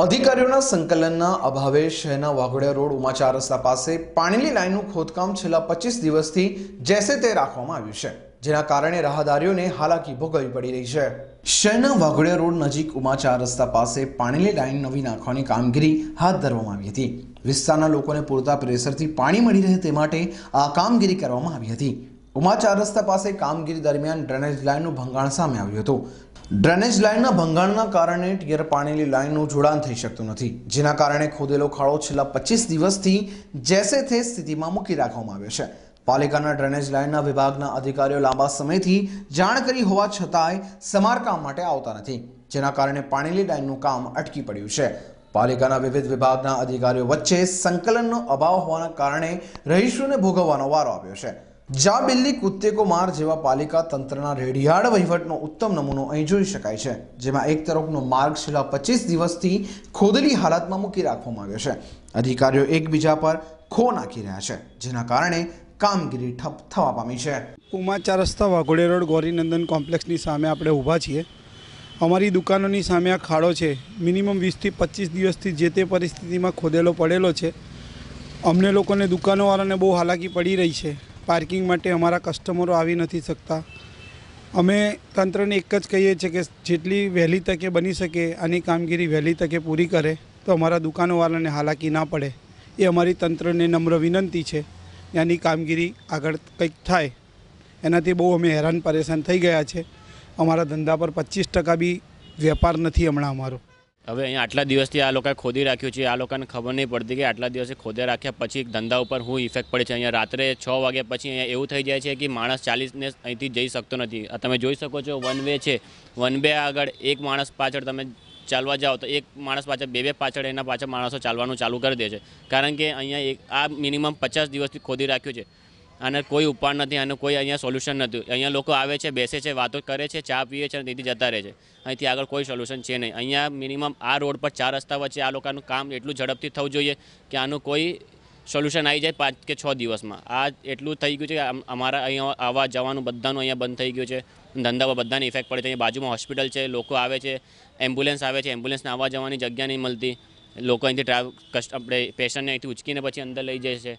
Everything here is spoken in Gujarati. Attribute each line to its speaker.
Speaker 1: અધિકારીઓના સંકલનના અભાવે શહેરના વાઘોડિયા રોડ ઉમાચા રસ્તા પાસે પાણીની લાઇનનું ખોદકામ છેલ્લા પચીસ દિવસથી જેસે તે રાખવામાં આવ્યું છે જેના કારણે રાહદારીઓને હાલાકી ભોગવવી પડી રહી છે શહેરના વાઘોડિયા રોડ નજીક ઉમાચા રસ્તા પાસે પાણીની લાઇન નવી નાખવાની કામગીરી હાથ ધરવામાં આવી હતી વિસ્તારના લોકોને પૂરતા પ્રેશરથી પાણી મળી રહે તે માટે આ કામગીરી કરવામાં આવી હતી ઉમા ચાર રસ્તા પાસે કામગીરી દરમિયાન ડ્રેનેજ લાઇનનું ભંગાણ સામે આવ્યું હતું ડ્રેનેજ લાઇનના ભંગાણના કારણે ટીયર પાણીની લાઇનનું જોડાણ થઈ શકતું નથી જેના કારણે ખોદેલો ખાડો છેલ્લા પચીસ દિવસથી જેસે તે સ્થિતિમાં મૂકી રાખવામાં આવ્યો છે પાલિકાના ડ્રેનેજ લાઇનના વિભાગના અધિકારીઓ લાંબા સમયથી જાણ કરી હોવા છતાંય સમારકામ માટે આવતા નથી જેના કારણે પાણીની લાઇનનું કામ અટકી પડ્યું છે પાલિકાના વિવિધ વિભાગના અધિકારીઓ વચ્ચે સંકલનનો અભાવ હોવાના કારણે રહીશોને ભોગવવાનો વારો આવ્યો છે જા બિલ્લી કૂદતે કો માર જેવા પાલિકા તંત્રના રેડિયાળ વહીવટનો ઉત્તમ નમૂનો અહીં જોઈ શકાય છે જેમાં એક તરફનો માર્ગ છેલ્લા પચીસ દિવસથી ખોદલી હાલતમાં મૂકી રાખવામાં આવ્યો છે અધિકારીઓ એકબીજા પર ખો નાખી રહ્યા છે જેના કારણે કામગીરી ઠપ થવા પામી છે ઉમાચા
Speaker 2: રસ્તા વાઘોડે રોડ ગૌરીનંદન કોમ્પ્લેક્સની સામે આપણે ઊભા છીએ અમારી દુકાનોની સામે આ ખાડો છે મિનિમમ વીસથી પચીસ દિવસથી જે તે પરિસ્થિતિમાં ખોદેલો પડેલો છે અમને લોકોને દુકાનોવાળાને બહુ હાલાકી પડી રહી છે પાર્કિંગ માટે અમારા કસ્ટમરો આવી નથી શકતા અમે તંત્રને એક જ કહીએ છીએ કે જેટલી વહેલી તકે બની શકે આની કામગીરી વહેલી તકે પૂરી કરે તો અમારા દુકાનોવાળાને હાલાકી ના પડે એ અમારી તંત્રને નમ્ર વિનંતી છે ત્યાંની કામગીરી આગળ કંઈક થાય એનાથી બહુ અમે હેરાન પરેશાન થઈ ગયા છે અમારા ધંધા પર પચીસ ટકા બી વેપાર નથી હમણાં અમારો
Speaker 3: હવે અહીંયા આટલા દિવસથી આ લોકોએ ખોદી રાખ્યું છે આ લોકોને ખબર નહીં પડતી કે આટલા દિવસે ખોદ્યા રાખ્યા પછી ધંધા ઉપર શું ઇફેક્ટ પડે છે અહીંયા રાત્રે છ વાગ્યા પછી અહીંયા એવું થઈ જાય છે કે માણસ ચાલીસને અહીંથી જઈ શકતો નથી તમે જોઈ શકો છો વન વે છે વન વે આગળ એક માણસ પાછળ તમે ચાલવા જાઓ તો એક માણસ પાછળ બે બે પાછળ એના પાછળ માણસો ચાલવાનું ચાલુ કરી દે છે કારણ કે અહીંયા એક આ મિનિમમ પચાસ દિવસથી ખોદી રાખ્યું છે અને કોઈ ઉપાડ નથી અને કોઈ અહીંયા સોલ્યુશન નથી અહીંયા લોકો આવે છે બેસે છે વાતો કરે છે ચા પીએ છે અને તેથી જતા રહે છે અહીંથી આગળ કોઈ સોલ્યુશન છે નહીં અહીંયા મિનિમમ આ રોડ પર ચાર રસ્તા વચ્ચે આ લોકોનું કામ એટલું ઝડપથી થવું જોઈએ કે આનું કોઈ સોલ્યુશન આવી જાય પાંચ કે છ દિવસમાં આ એટલું થઈ ગયું છે કે અમારા અહીંયા આવવા જવાનું બધાનું અહીંયા બંધ થઈ ગયું છે ધંધા બધાને ઇફેક્ટ પડે છે અહીંયા બાજુમાં હોસ્પિટલ છે લોકો આવે છે એમ્બ્યુલન્સ આવે છે એમ્બ્યુલન્સને આવવા જવાની જગ્યા નહીં મળતી લોકો અહીંથી ટ્રાવ કસ્ટ આપણે પેશન્ટને અહીંથી ઉચકીને પછી અંદર લઈ જાય છે